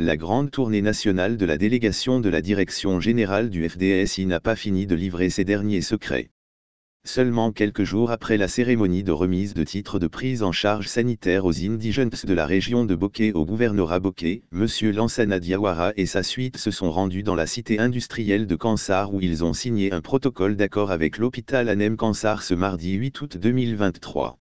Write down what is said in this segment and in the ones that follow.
la grande tournée nationale de la délégation de la direction générale du FDSI n'a pas fini de livrer ses derniers secrets. Seulement quelques jours après la cérémonie de remise de titres de prise en charge sanitaire aux indigents de la région de Bokeh au gouvernorat Bokeh, M. Lansana Diawara et sa suite se sont rendus dans la cité industrielle de Kansar où ils ont signé un protocole d'accord avec l'hôpital Anem Kansar ce mardi 8 août 2023.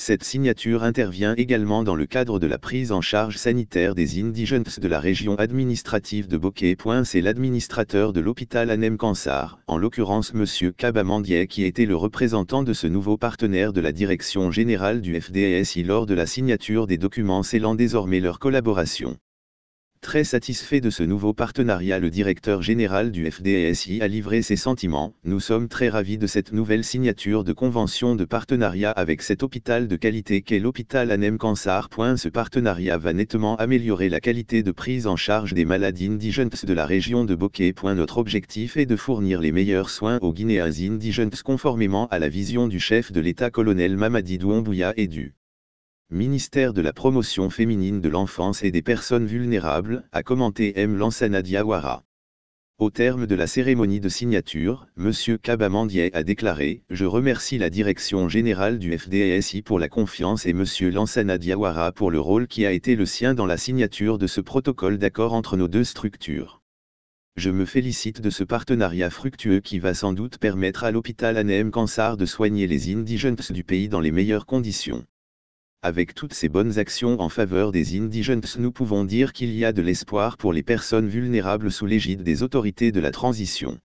Cette signature intervient également dans le cadre de la prise en charge sanitaire des indigènes de la région administrative de Bokeh. C'est l'administrateur de l'hôpital Anem Kansar, en l'occurrence M. Kabamandier qui était le représentant de ce nouveau partenaire de la direction générale du FDSI lors de la signature des documents scellant désormais leur collaboration. Très satisfait de ce nouveau partenariat, le directeur général du FDSI a livré ses sentiments. Nous sommes très ravis de cette nouvelle signature de convention de partenariat avec cet hôpital de qualité qu'est l'hôpital Anem Ce partenariat va nettement améliorer la qualité de prise en charge des maladies indigènes de la région de Bokeh. Notre objectif est de fournir les meilleurs soins aux Guinéens indigènes conformément à la vision du chef de l'État colonel Mamadi Doumbouya et du ministère de la promotion féminine de l'enfance et des personnes vulnérables, a commenté M. Lansana Diawara. Au terme de la cérémonie de signature, M. Kabamandier a déclaré « Je remercie la direction générale du FDSI pour la confiance et M. Lansana Diawara pour le rôle qui a été le sien dans la signature de ce protocole d'accord entre nos deux structures. Je me félicite de ce partenariat fructueux qui va sans doute permettre à l'hôpital Anem Kansar de soigner les indigents du pays dans les meilleures conditions. » avec toutes ces bonnes actions en faveur des indigents nous pouvons dire qu'il y a de l'espoir pour les personnes vulnérables sous l'égide des autorités de la transition.